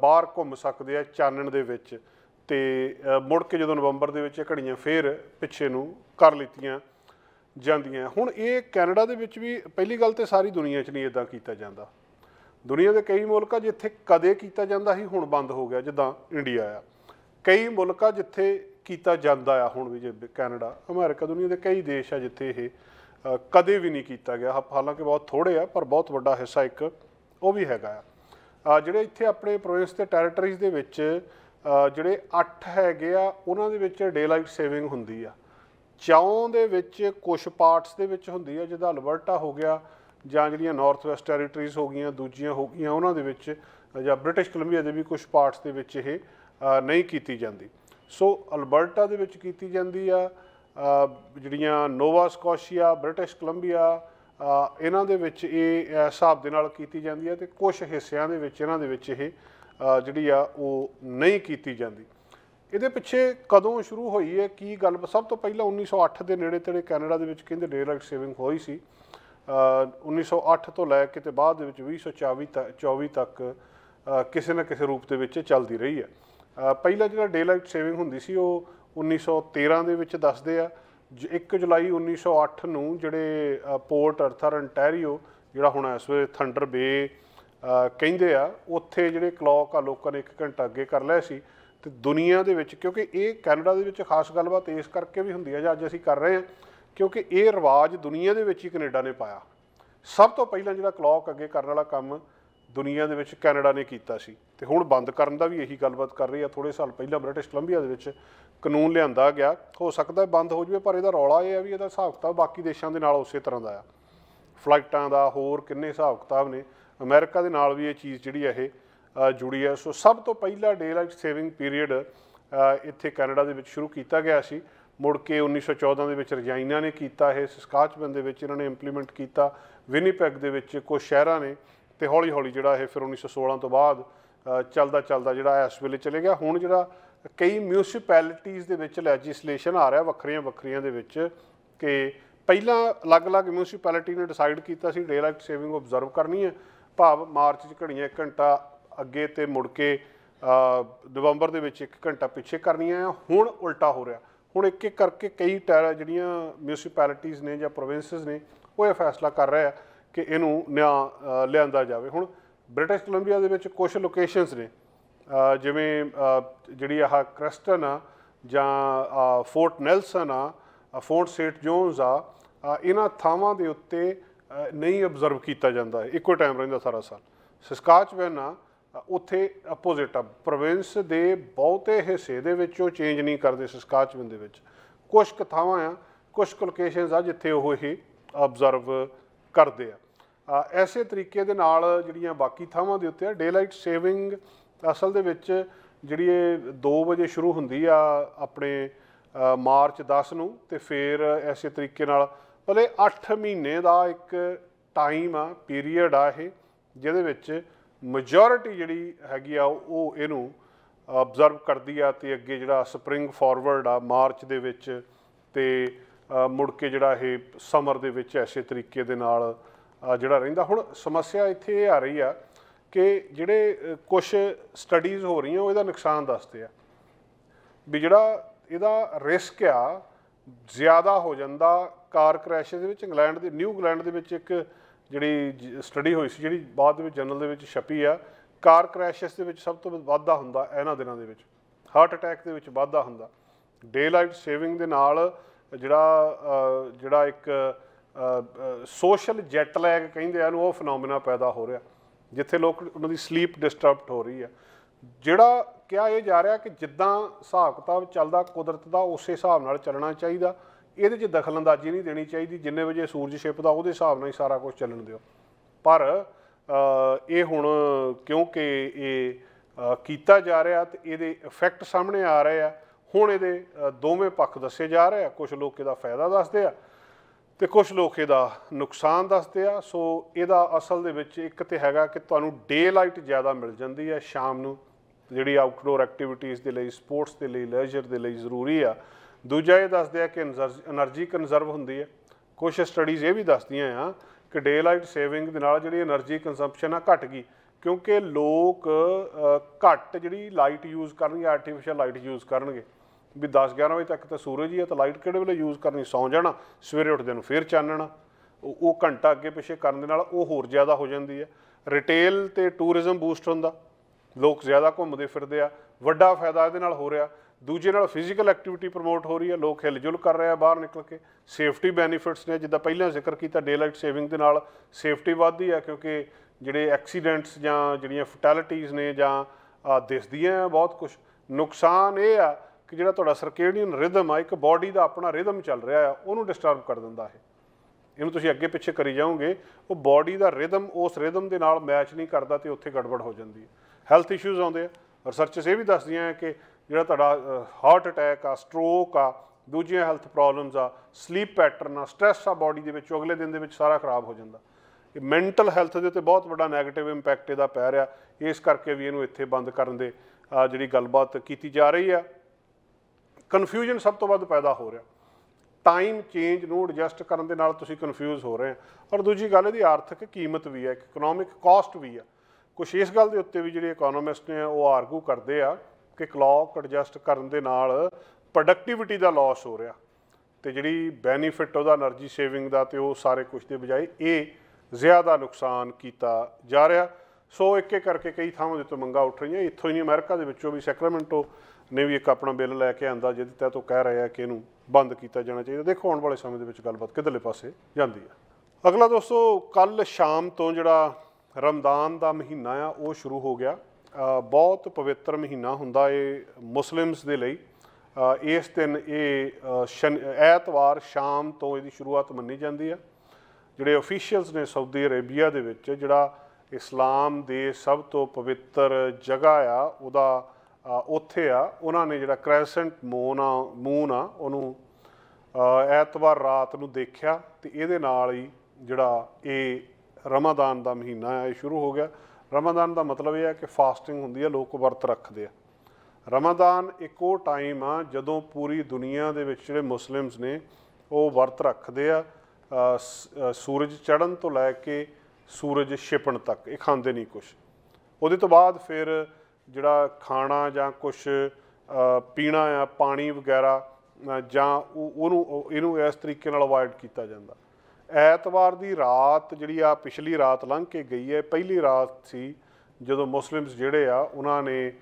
ਬਾਹਰ ਘੁੰਮ ਸਕਦੇ ਆ ਚਾਨਣ ਦੇ ਵਿੱਚ ਤੇ ਮੁੜ ਕੇ ਜਦੋਂ ਨਵੰਬਰ ਦੇ ਵਿੱਚ ਇਹ ਘੜੀਆਂ ਫੇਰ ਪਿੱਛੇ ਨੂੰ ਕਰ ਲਿੱਤੀਆਂ ਜਾਂਦੀਆਂ ਹੁਣ ਇਹ ਕੈਨੇਡਾ ਦੇ ਵਿੱਚ ਵੀ ਪਹਿਲੀ ਗੱਲ ਤੇ ਸਾਰੀ ਦੁਨੀਆ 'ਚ ਨਹੀਂ ਇਦਾਂ ਕੀਤਾ ਜਾਂਦਾ ਦੁਨੀਆ ਦੇ ਕਈ ਮੁਲਕ ਆ ਜਿੱਥੇ ਕਦੇ ਕੀਤਾ ਜਾਂਦਾ ਸੀ ਹੁਣ ਬੰਦ ਹੋ ਗਿਆ ਜਿੱਦਾਂ ਇੰਡੀਆ ਆ ਕਈ ਮੁਲਕ ਆ ਜਿੱਥੇ ਕੀਤਾ ਜਾਂਦਾ ਆ ਹੁਣ ਵੀ ਜੇ ਕੈਨੇਡਾ ਅਮਰੀਕਾ ਦੁਨੀਆ ਦੇ ਕਈ ਦੇਸ਼ ਆ ਜਿੱਥੇ ਇਹ ਕਦੇ ਵੀ ਨਹੀਂ ਕੀਤਾ ਗਿਆ ਹਾਲਾਂਕਿ ਬਹੁਤ ਥੋੜੇ ਆ ਪਰ ਬਹੁਤ ਵੱਡਾ ਹਿੱਸਾ ਇੱਕ ਉਹ ਵੀ ਹੈਗਾ ਆ ਜਿਹੜੇ ਇੱਥੇ ਆਪਣੇ ਪ੍ਰੋਵਿੰਸ ਤੇ ਟੈਰੀਟਰੀਜ਼ ਦੇ ਵਿੱਚ ਜਿਹੜੇ 8 ਹੈਗੇ ਆ ਉਹਨਾਂ ਦੇ ਵਿੱਚ ਡੇਲਾਈਟ ਸੇਵਿੰਗ ਹੁੰਦੀ ਆ ਚੌਂ ਦੇ ਵਿੱਚ ਕੁਝ ਪਾਰਟਸ ਦੇ ਵਿੱਚ ਹੁੰਦੀ ਆ ਜਿਦਾ ਅਲਬਰਟਾ ਹੋ ਗਿਆ ਜਾਂ ਜਿਹੜੀਆਂ ਨਾਰਥ ਵੈਸਟ ਟੈਰੀਟਰੀਜ਼ ਹੋ ਗਈਆਂ ਦੂਜੀਆਂ ਹੋ ਗਈਆਂ ਉਹਨਾਂ ਦੇ ਵਿੱਚ ਜਾਂ ਬ੍ਰਿਟਿਸ਼ ਕੋਲੰਬੀਆ ਦੇ ਵੀ ਕੁਝ ਪਾਰਟਸ ਦੇ ਵਿੱਚ ਇਹ ਨਹੀਂ ਕੀਤੀ ਜਾਂਦੀ ਸੋ ਅਲਬਰਟਾ ਦੇ ਵਿੱਚ ਕੀਤੀ ਜਾਂਦੀ ਆ ਜਿਹੜੀਆਂ ਨੋਵਾ ਸਕੋਸ਼ੀਆ ਬ੍ਰਿਟਿਸ਼ ਕੋਲੰਬੀਆ ਇਹਨਾਂ ਦੇ ਵਿੱਚ ਇਹ ਹਿਸਾਬ ਦੇ ਨਾਲ ਕੀਤੀ ਜਾਂਦੀ ਹੈ ਤੇ ਕੁਝ ਹਿੱਸਿਆਂ ਦੇ ਵਿੱਚ ਇਹਨਾਂ ਦੇ ਵਿੱਚ ਇਹ ਜਿਹੜੀ ਆ ਉਹ ਨਹੀਂ ਕੀਤੀ ਜਾਂਦੀ ਇਹਦੇ ਪਿੱਛੇ ਕਦੋਂ ਸ਼ੁਰੂ ਹੋਈ ਹੈ ਕੀ ਗੱਲ ਸਭ ਤੋਂ ਪਹਿਲਾਂ 1908 ਦੇ ਨੇੜੇ ਤੇੜੇ ਕੈਨੇਡਾ ਦੇ ਵਿੱਚ ਕਹਿੰਦੇ ਡੇਲਾਈਟ ਸੇਵਿੰਗ ਹੋਈ ਸੀ 1908 ਤੋਂ ਲੈ ਕੇ ਤੇ ਬਾਅਦ ਦੇ ਵਿੱਚ 2024 ਤੱਕ 24 ਤੱਕ ਕਿਸੇ ਨਾ ਕਿਸੇ ਰੂਪ ਦੇ ਵਿੱਚ ਚੱਲਦੀ ਰਹੀ ਹੈ ਪਹਿਲਾ ਜਿਹੜਾ ਡੇਲਾਈਟ ਸੇਵਿੰਗ ਹੁੰਦੀ ਸੀ ਉਹ 1913 ਦੇ ਵਿੱਚ ਦੱਸਦੇ ਆ 1 ਜੁਲਾਈ 1908 ਨੂੰ ਜਿਹੜੇ ਪੋਰਟ ਅਰਥਰ ਅੰਟੈਰੀਓ ਜਿਹੜਾ ਹੁਣ ਇਸ ਵੇਲੇ ਥੰਡਰ ਬੇ ਕਹਿੰਦੇ ਆ ਉੱਥੇ ਜਿਹੜੇ ਕਲੌਕ ਆ ਲੋਕਾਂ ਨੇ 1 ਘੰਟਾ ਅੱਗੇ ਕਰ ਲਿਆ ਸੀ ਤੇ ਦੁਨੀਆ ਦੇ ਵਿੱਚ ਕਿਉਂਕਿ ਇਹ ਕੈਨੇਡਾ ਦੇ ਵਿੱਚ ਖਾਸ ਗੱਲਬਾਤ ਇਸ ਕਰਕੇ ਵੀ ਹੁੰਦੀ ਹੈ ਜੇ ਅੱਜ ਅਸੀਂ ਕਰ ਰਹੇ ਹਾਂ ਕਿਉਂਕਿ ਇਹ ਰਿਵਾਜ ਦੁਨੀਆ ਦੇ ਵਿੱਚ ਹੀ ਕੈਨੇਡਾ ਨੇ ਪਾਇਆ ਸਭ ਤੋਂ ਪਹਿਲਾਂ ਜਿਹੜਾ ਕਲੌਕ ਅੱਗੇ ਕਰਨ ਵਾਲਾ ਕੰਮ ਦੁਨੀਆ ਦੇ ਵਿੱਚ ਕੈਨੇਡਾ ਨੇ ਕੀਤਾ ਸੀ ਤੇ ਹੁਣ ਬੰਦ ਕਰਨ ਦਾ ਵੀ ਇਹੀ ਗੱਲਬਾਤ ਕਰ ਰਹੀ ਆ ਥੋੜੇ ਸਾਲ ਪਹਿਲਾਂ ਬ੍ਰਿਟਿਸ਼ ਕੋਲੰਬੀਆ ਦੇ ਵਿੱਚ ਕਾਨੂੰਨ ਲਿਆਂਦਾ ਗਿਆ ਹੋ ਸਕਦਾ ਹੈ ਬੰਦ ਹੋ ਜਵੇ ਪਰ ਇਹਦਾ ਰੌਲਾ ਇਹ ਆ ਵੀ ਇਹਦਾ ਹਿਸਾਬ ਕਿਤਾਬ ਬਾਕੀ ਦੇਸ਼ਾਂ ਦੇ ਨਾਲ ਉਸੇ ਤਰ੍ਹਾਂ ਦਾ ਆ ਫਲਾਈਟਾਂ ਦਾ ਹੋਰ ਕਿੰਨੇ ਹਿਸਾਬ ਕਿਤਾਬ ਨੇ ਅਮਰੀਕਾ ਦੇ ਨਾਲ ਵੀ ਇਹ ਚੀਜ਼ ਜਿਹੜੀ ਆ ਇਹ ਜੁੜੀ ਆ ਸੋ ਸਭ ਤੋਂ ਪਹਿਲਾ ਡੇ ਲਾਈਟ ਸੇਵਿੰਗ ਪੀਰੀਅਡ ਇੱਥੇ ਕੈਨੇਡਾ ਦੇ ਵਿੱਚ ਸ਼ੁਰੂ ਕੀਤਾ ਗਿਆ ਸੀ ਮੁੜ ਕੇ 1914 ਦੇ ਵਿੱਚ ਰਜਾਈਨਾ ਨੇ ਕੀਤਾ ਇਹ ਸਕਾਚਬਨ ਦੇ ਵਿੱਚ ਇਹਨਾਂ ਨੇ ਇੰਪਲੀਮੈਂਟ ਕੀਤਾ ਵਿਨੀਪੈਗ ਦੇ ਵਿੱਚ ਕੁਝ ਸ਼ਹਿਰਾਂ ਨੇ ਤੇ ਹੌਲੀ ਹੌਲੀ ਜਿਹੜਾ ਇਹ ਫਿਰ 1916 ਤੋਂ ਬਾਅਦ ਚੱਲਦਾ ਚੱਲਦਾ ਜਿਹੜਾ ਇਸ ਵੇਲੇ ਚਲੇ ਗਿਆ ਹੁਣ ਜਿਹੜਾ ਕਈ ਮਿਊਨਿਸਪੈਲਿਟੀਆਂ ਦੇ ਵਿੱਚ ਲੈਜਿਸਲੇਸ਼ਨ ਆ ਰਿਹਾ ਵੱਖਰੀਆਂ ਵੱਖਰੀਆਂ ਦੇ ਵਿੱਚ ਕਿ ਪਹਿਲਾਂ ਅਲੱਗ-ਅਲੱਗ ਮਿਊਨਿਸਪੈਲਿਟੀ ਨੇ ਡਿਸਾਈਡ ਕੀਤਾ ਸੀ ਡਾਇਰੈਕਟ ਸੇਵਿੰਗ ਆਬਜ਼ਰਵ ਕਰਨੀ ਹੈ ਭਾਵ ਮਾਰਚ 'ਚ ਘੜੀਆਂ 1 ਘੰਟਾ ਅੱਗੇ ਤੇ ਮੁੜ ਕੇ ਨਵੰਬਰ ਦੇ ਵਿੱਚ 1 ਘੰਟਾ ਪਿੱਛੇ ਕਰਨੀਆਂ ਆ ਹੁਣ ਉਲਟਾ ਹੋ ਰਿਹਾ ਹੁਣ ਇੱਕ ਇੱਕ ਕਰਕੇ ਕਈ ਜਿਹੜੀਆਂ ਮਿਊਨਿਸਪੈਲਿਟੀਆਂ ਨੇ ਜਾਂ ਪ੍ਰੋਵਿੰਸਸ ਨੇ ਉਹ ਇਹ ਫੈਸਲਾ ਕਰ ਰਹੇ ਆ ਕਿ ਇਹਨੂੰ ਨਿਆਂ ਲਿਆਂਦਾ ਜਾਵੇ ਹੁਣ ਬ੍ਰਿਟਿਸ਼ ਕੋਲੰਬੀਆ ਦੇ ਵਿੱਚ ਕੁਝ ਲੋਕੇਸ਼ਨਸ ਨੇ ਜਿਵੇਂ ਜਿਹੜੀ ਆਹ ਕ੍ਰਸਟਨ ਆ ਜਾਂ ਫੋਰਟ ਨੈਲਸਨ ਆ ਫੋਰਟ ਸੇਟ ਜੋਨਸ ਆ ਇਹਨਾਂ ਥਾਵਾਂ ਦੇ ਉੱਤੇ ਨਹੀਂ ਅਬਜ਼ਰਵ ਕੀਤਾ ਜਾਂਦਾ ਇੱਕੋ ਟਾਈਮ ਰਹਿੰਦਾ ਸਾਰਾ ਸਾਲ ਸਸਕਾਚਵੈਨ ਆ ਉੱਥੇ ਆਪੋਜ਼ਿਟ ਆ ਪ੍ਰੋਵਿੰਸ ਦੇ ਬਹੁਤੇ ਹਿੱਸੇ ਦੇ ਵਿੱਚ ਉਹ ਚੇਂਜ ਨਹੀਂ ਕਰਦੇ ਸਸਕਾਚਵਨ ਦੇ ਵਿੱਚ ਕੁਝ ਕੁ ਥਾਵਾਂ ਆ ਕੁਝ ਕੁ ਲੋਕੇਸ਼ਨਸ ਆ ਜਿੱਥੇ ਉਹ ਇਹ ਆਬਜ਼ਰਵ ਕਰਦੇ ਆ ਐਸੇ ਤਰੀਕੇ ਦੇ ਨਾਲ ਜਿਹੜੀਆਂ ਬਾਕੀ ਥਾਵਾਂ ਦੇ ਉੱਤੇ ਆ ਡੇਲਾਈਟ ਸੇਵਿੰਗ ਅਸਲ ਦੇ ਵਿੱਚ ਜਿਹੜੀ ਇਹ 2 ਵਜੇ ਸ਼ੁਰੂ ਹੁੰਦੀ ਆ ਆਪਣੇ ਮਾਰਚ 10 ਨੂੰ ਤੇ ਫਿਰ ਐਸੇ ਤਰੀਕੇ ਨਾਲ ਭਲੇ 8 ਮਹੀਨੇ ਦਾ ਇੱਕ ਟਾਈਮ ਆ ਪੀਰੀਅਡ ਆ ਇਹ ਜਿਹਦੇ ਵਿੱਚ ਮੈਜੋਰਿਟੀ ਜਿਹੜੀ ਹੈਗੀ ਆ ਉਹ ਇਹਨੂੰ ਆਬਜ਼ਰਵ ਕਰਦੀ ਆ ਤੇ ਅੱਗੇ ਜਿਹੜਾ ਸਪ੍ਰਿੰਗ ਫਾਰਵਰਡ ਆ ਮਾਰਚ ਦੇ ਵਿੱਚ ਤੇ ਮੁੜ ਕੇ ਜਿਹੜਾ ਇਹ ਸਮਰ ਦੇ ਵਿੱਚ ਐਸੇ ਤਰੀਕੇ ਦੇ ਨਾਲ ਜਿਹੜਾ ਰਹਿੰਦਾ ਹੁਣ ਸਮੱਸਿਆ ਇੱਥੇ ਇਹ ਆ ਰਹੀ ਆ ਕਿ ਜਿਹੜੇ ਕੁਝ ਸਟੱਡੀਜ਼ ਹੋ ਰਹੀਆਂ ਉਹ ਇਹਦਾ ਨੁਕਸਾਨ ਦੱਸਦੇ ਆ ਵੀ ਜਿਹੜਾ ਇਹਦਾ ਰਿਸਕ ਆ ਜ਼ਿਆਦਾ ਹੋ ਜਾਂਦਾ ਕਾਰ ਕ੍ਰੈਸ਼ ਦੇ ਵਿੱਚ ਇੰਗਲੈਂਡ ਦੇ ਨਿਊ ਇੰਗਲੈਂਡ ਦੇ ਵਿੱਚ ਇੱਕ ਜਿਹੜੀ ਸਟੱਡੀ ਹੋਈ ਸੀ ਜਿਹੜੀ ਬਾਅਦ ਦੇ ਵਿੱਚ ਜਰਨਲ ਦੇ ਵਿੱਚ ਛਪੀ ਆ ਕਾਰ ਕ੍ਰੈਸ਼ਸ ਦੇ ਵਿੱਚ ਸਭ ਤੋਂ ਵਾਧਾ ਹੁੰਦਾ ਇਹਨਾਂ ਦਿਨਾਂ ਦੇ ਵਿੱਚ ਹਾਰਟ ਅਟੈਕ ਦੇ ਵਿੱਚ ਵਾਧਾ ਹੁੰਦਾ ਡੇ ਲਾਈਟ ਸੇਵਿੰਗ ਦੇ ਨਾਲ ਜਿਹੜਾ ਜਿਹੜਾ ਇੱਕ ਸੋਸ਼ਲ ਜੈਟ ਲੈਗ ਕਹਿੰਦੇ ਆ ਨੂੰ ਉਹ ਫੀਨੋਮੀਨਾ ਪੈਦਾ ਹੋ ਰਿਹਾ ਜਿੱਥੇ ਲੋਕ ਉਹਨਾਂ ਦੀ ਸਲੀਪ ਡਿਸਟਰਬਡ ਹੋ ਰਹੀ ਆ ਜਿਹੜਾ ਕਿਹਾ ਇਹ ਜਾ ਰਿਹਾ ਕਿ ਜਿੱਦਾਂ ਹਿਸਾਬ ਕਿਤਾਬ ਚੱਲਦਾ ਕੁਦਰਤ ਦਾ ਉਸੇ ਹਿਸਾਬ ਨਾਲ ਚੱਲਣਾ ਚਾਹੀਦਾ ਇਹਦੇ 'ਚ ਦਖਲਅੰਦਾਜ਼ੀ ਨਹੀਂ ਦੇਣੀ ਚਾਹੀਦੀ ਜਿੰਨੇ ਵਜੇ ਸੂਰਜ ਛਿਪਦਾ ਉਹਦੇ ਹਿਸਾਬ ਨਾਲ ਹੀ ਸਾਰਾ ਕੁਝ ਚੱਲਣ ਦਿਓ ਪਰ ਇਹ ਹੁਣ ਕਿਉਂਕਿ ਇਹ ਕੀਤਾ ਜਾ ਰਿਹਾ ਤੇ ਇਹਦੇ ਇਫੈਕਟ ਸਾਹਮਣੇ ਆ ਰਹੇ ਆ ਹੁਣ ਇਹਦੇ ਦੋਵੇਂ ਪੱਖ ਦੱਸੇ ਜਾ ਰਹੇ ਆ ਕੁਝ ਲੋਕ ਇਹਦਾ ਫਾਇਦਾ ਦੱਸਦੇ ਆ ਤੇ ਕੁਝ ਲੋਕ ਇਹਦਾ ਨੁਕਸਾਨ ਦੱਸਦੇ ਆ ਸੋ ਇਹਦਾ ਅਸਲ ਦੇ ਵਿੱਚ ਇੱਕ ਤੇ ਹੈਗਾ ਕਿ ਤੁਹਾਨੂੰ ਡੇ ਲਾਈਟ ਜ਼ਿਆਦਾ ਮਿਲ ਜਾਂਦੀ ਹੈ ਸ਼ਾਮ ਨੂੰ ਜਿਹੜੀ ਆਊਟਡੋਰ ਐਕਟੀਵਿਟੀਜ਼ ਦੇ ਲਈ ਸਪੋਰਟਸ ਦੇ ਲਈ ਲੈਜਰ ਦੇ ਲਈ ਜ਼ਰੂਰੀ ਆ ਦੂਜਾ ਇਹ ਦੱਸਦੇ ਆ ਕਿ એનર્ਜੀ ਕਨਜ਼ਰਵ ਹੁੰਦੀ ਹੈ ਕੁਝ ਸਟੱਡੀਜ਼ ਇਹ ਵੀ ਦੱਸਦੀਆਂ ਆ ਕਿ ਡੇ ਲਾਈਟ ਸੇਵਿੰਗ ਦੇ ਨਾਲ ਜਿਹੜੀ એનર્ਜੀ ਕੰਜ਼ੰਪਸ਼ਨ ਆ ਘਟ ਗਈ ਕਿਉਂਕਿ ਲੋਕ ਘੱਟ ਜਿਹੜੀ ਲਾਈਟ ਯੂਜ਼ ਕਰਨਗੇ ਆਰਟੀਫੀਸ਼ੀਅਲ ਲਾਈਟ ਯੂਜ਼ ਕਰਨਗੇ ਵੀ 10 11 ਵਜੇ ਤੱਕ ਤਾਂ ਸੂਰਜ ਹੀ ਆ ਤਾਂ ਲਾਈਟ ਕਿਹੜੇ ਵੇਲੇ ਯੂਜ਼ ਕਰਨੀ ਸੌਂ ਜਾਣਾ ਸਵੇਰੇ ਉੱਠਦੇ ਨੂੰ ਫੇਰ ਚਾਨਣਾ ਉਹ ਘੰਟਾ ਅੱਗੇ ਪਿੱਛੇ ਕਰਨ ਦੇ ਨਾਲ ਉਹ ਹੋਰ ਜ਼ਿਆਦਾ ਹੋ ਜਾਂਦੀ ਹੈ ਰਿਟੇਲ ਤੇ ਟੂਰਿਜ਼ਮ ਬੂਸਟ ਹੁੰਦਾ ਲੋਕ ਜ਼ਿਆਦਾ ਘੁੰਮਦੇ ਫਿਰਦੇ ਆ ਵੱਡਾ ਫਾਇਦਾ ਇਹਦੇ ਨਾਲ ਹੋ ਰਿਹਾ ਦੂਜੇ ਨਾਲ ਫਿਜ਼ੀਕਲ ਐਕਟੀਵਿਟੀ ਪ੍ਰਮੋਟ ਹੋ ਰਹੀ ਹੈ ਲੋਕ ਹਿਲਜੁਲ ਕਰ ਰਹੇ ਆ ਬਾਹਰ ਨਿਕਲ ਕੇ ਸੇਫਟੀ ਬੈਨੀਫਿਟਸ ਨੇ ਜਿੱਦਾਂ ਪਹਿਲਾਂ ਜ਼ਿਕਰ ਕੀਤਾ ਡੇਲਾਈਟ ਸੇਵਿੰਗ ਦੇ ਨਾਲ ਸੇਫਟੀ ਵਧਦੀ ਹੈ ਕਿਉਂਕਿ ਜਿਹੜੇ ਐਕਸੀਡੈਂਟਸ ਜਾਂ ਜਿਹੜੀਆਂ ਫਟੈਲਿਟੀਜ਼ ਨੇ ਜਾਂ ਦਿਸਦੀਆਂ ਬਹੁਤ ਕੁਝ ਨੁਕਸਾਨ ਇਹ ਆ ਕਿ ਜਿਹੜਾ ਤੁਹਾਡਾ ਸਰਕੇਡੀਅਨ ਰਿਦਮ ਆ ਇੱਕ ਬਾਡੀ ਦਾ ਆਪਣਾ ਰਿਦਮ ਚੱਲ ਰਿਹਾ ਆ ਉਹਨੂੰ ਡਿਸਟਰਬ ਕਰ ਦਿੰਦਾ ਹੈ ਇਹਨੂੰ ਤੁਸੀਂ ਅੱਗੇ ਪਿੱਛੇ ਕਰੀ ਜਾਓਗੇ ਉਹ ਬਾਡੀ ਦਾ ਰਿਦਮ ਉਸ ਰਿਦਮ ਦੇ ਨਾਲ ਮੈਚ ਨਹੀਂ ਕਰਦਾ ਤੇ ਉੱਥੇ ਗੜਬੜ ਹੋ ਜਾਂਦੀ ਹੈ ਹੈਲਥ ਇਸ਼ੂਜ਼ ਆਉਂਦੇ ਆ ਰਿਸਰਚਸ ਇਹ ਵੀ ਦੱਸਦੀਆਂ ਆ ਕਿ ਜਿਹੜਾ ਤੁਹਾਡਾ ਹਾਰਟ ਅਟੈਕ ਆ ਸਟ੍ਰੋਕ ਆ ਦੂਜੀਆਂ ਹੈਲਥ ਪ੍ਰੋਬਲਮਸ ਆ ਸਲੀਪ ਪੈਟਰਨ ਆ ਸਟ੍ਰੈਸ ਆ ਬਾਡੀ ਦੇ ਵਿੱਚ ਅਗਲੇ ਦਿਨ ਦੇ ਵਿੱਚ ਸਾਰਾ ਖਰਾਬ ਹੋ ਜਾਂਦਾ ਇਹ ਮੈਂਟਲ ਹੈਲਥ ਦੇ ਉੱਤੇ ਬਹੁਤ ਵੱਡਾ 네ਗੇਟਿਵ ਇੰਪੈਕਟ ਇਹਦਾ ਪੈ ਰਿਹਾ ਇਸ ਕਰਕੇ ਵੀ ਇਹਨੂੰ ਇੱਥੇ ਬੰਦ ਕਰਨ ਦੇ ਜਿਹੜੀ ਗੱਲਬਾਤ ਕੀਤੀ ਜਾ ਰਹੀ ਆ ਕਨਫਿਊਜ਼ਨ ਸਭ ਤੋਂ ਵੱਧ ਪੈਦਾ ਹੋ ਰਿਹਾ ਟਾਈਮ ਚੇਂਜ ਨੂੰ ਐਡਜਸਟ ਕਰਨ ਦੇ ਨਾਲ ਤੁਸੀਂ ਕਨਫਿਊਜ਼ ਹੋ ਰਹੇ ਹੋ ਔਰ ਦੂਜੀ ਗੱਲ ਇਹਦੀ ਆਰਥਿਕ ਕੀਮਤ ਵੀ ਆ ਇਕਨੋਮਿਕ ਕਾਸਟ ਵੀ ਆ ਕੁਝ ਇਸ ਗੱਲ ਦੇ ਉੱਤੇ ਵੀ ਜਿਹੜੇ ਇਕਨੋਮਿਸਟ ਨੇ ਉਹ ਆਰਗੂ ਕਰਦੇ ਆ ਕਿ ਕਲੌਕ ਐਡਜਸਟ ਕਰਨ ਦੇ ਨਾਲ ਪ੍ਰੋਡਕਟਿਵਿਟੀ ਦਾ ਲਾਸ ਹੋ ਰਿਹਾ ਤੇ ਜਿਹੜੀ ਬੈਨੀਫਿਟ ਉਹਦਾ એનર્ਜੀ ਸੇਵਿੰਗ ਦਾ ਤੇ ਉਹ ਸਾਰੇ ਕੁਝ ਦੇ ਬਜਾਏ ਇਹ ਜ਼ਿਆਦਾ ਨੁਕਸਾਨ ਕੀਤਾ ਜਾ ਰਿਹਾ ਸੋ ਇੱਕ ਇੱਕ ਕਰਕੇ ਕਈ ਥਾਵਾਂ ਦੇ ਤੋਂ ਮੰਗਾ ਉੱਠ ਰਹੀਆਂ ਇੱਥੋਂ ਹੀ ਅਮਰੀਕਾ ਦੇ ਵਿੱਚੋਂ ਵੀ ਸੈਕਰਾਮੈਂਟੋ ਨੇ ਵੀ ਇੱਕ ਆਪਣਾ ਬਿੱਲ ਲੈ ਕੇ ਆਂਦਾ ਜਿਹਦੇ ਤਹਿਤ ਉਹ ਕਹਿ ਰਿਹਾ ਕਿ ਇਹਨੂੰ ਬੰਦ ਕੀਤਾ ਜਾਣਾ ਚਾਹੀਦਾ ਦੇਖੋ ਆਉਣ ਵਾਲੇ ਸਮੇਂ ਦੇ ਵਿੱਚ ਗੱਲਬਾਤ ਕਿਧਰਲੇ ਪਾਸੇ ਜਾਂਦੀ ਹੈ ਅਗਲਾ ਦੋਸਤੋ ਕੱਲ ਸ਼ਾਮ ਤੋਂ ਜਿਹੜਾ ਰਮਦਾਨ ਦਾ ਮਹੀਨਾ ਆ ਉਹ ਸ਼ੁਰੂ ਹੋ ਗਿਆ ਬਹੁਤ ਪਵਿੱਤਰ ਮਹੀਨਾ ਹੁੰਦਾ ਏ ਮੁਸਲਿਮਸ ਦੇ ਲਈ ਇਸ ਦਿਨ ਇਹ ਐਤਵਾਰ ਸ਼ਾਮ ਤੋਂ ਇਹਦੀ ਸ਼ੁਰੂਆਤ ਮੰਨੀ ਜਾਂਦੀ ਹੈ ਜਿਹੜੇ ਅਫੀਸ਼ੀਅਲਸ ਨੇ ਸਾਊਦੀ ਅਰੇਬੀਆ ਦੇ ਵਿੱਚ ਜਿਹੜਾ ਇਸਲਾਮ ਦੇ ਸਭ ਤੋਂ ਪਵਿੱਤਰ ਜਗ੍ਹਾ ਆ ਉਹਦਾ ਉੱਥੇ ਆ ਉਹਨਾਂ ਨੇ ਜਿਹੜਾ ਕ੍ਰੈਸੈਂਟ ਮੂਨ ਆ ਮੂਨ ਆ ਉਹਨੂੰ ਐਤਵਾਰ ਰਾਤ ਨੂੰ ਦੇਖਿਆ ਤੇ ਇਹਦੇ ਨਾਲ ਹੀ ਜਿਹੜਾ ਇਹ ਰਮਦਾਨ ਦਾ ਮਹੀਨਾ ਆ ਇਹ ਸ਼ੁਰੂ ਹੋ ਗਿਆ ਰਮਜ਼ਾਨ ਦਾ ਮਤਲਬ ਇਹ ਹੈ ਕਿ ਫਾਸਟਿੰਗ ਹੁੰਦੀ ਹੈ ਲੋਕ ਵਰਤ ਰੱਖਦੇ ਆ ਰਮਜ਼ਾਨ ਇੱਕੋ ਟਾਈਮ ਆ ਜਦੋਂ ਪੂਰੀ ਦੁਨੀਆ ਦੇ ਵਿੱਚ ਜਿਹੜੇ ਮੁਸਲਿਮਸ ਨੇ ਉਹ ਵਰਤ ਰੱਖਦੇ ਆ ਸੂਰਜ ਚੜ੍ਹਨ ਤੋਂ ਲੈ ਕੇ ਸੂਰਜ ਛਿਪਣ ਤੱਕ ਇਹ ਖਾਂਦੇ ਨਹੀਂ ਕੁਝ ਉਹਦੇ ਤੋਂ ਬਾਅਦ ਫਿਰ ਜਿਹੜਾ ਖਾਣਾ ਜਾਂ ਕੁਝ ਪੀਣਾ ਆ ਪਾਣੀ ਵਗੈਰਾ ਜਾਂ ਉਹਨੂੰ ਇਹਨੂੰ ਇਸ ਤਰੀਕੇ ਨਾਲ ਅਵਾਇਡ ਕੀਤਾ ਜਾਂਦਾ ਐਤਵਾਰ ਦੀ ਰਾਤ ਜਿਹੜੀ ਆ ਪਿਛਲੀ ਰਾਤ ਲੰਘ ਕੇ ਗਈ ਹੈ ਪਹਿਲੀ ਰਾਤ ਸੀ ਜਦੋਂ ਮੁਸਲਿਮਸ ਜਿਹੜੇ ਆ ਉਹਨਾਂ ਨੇ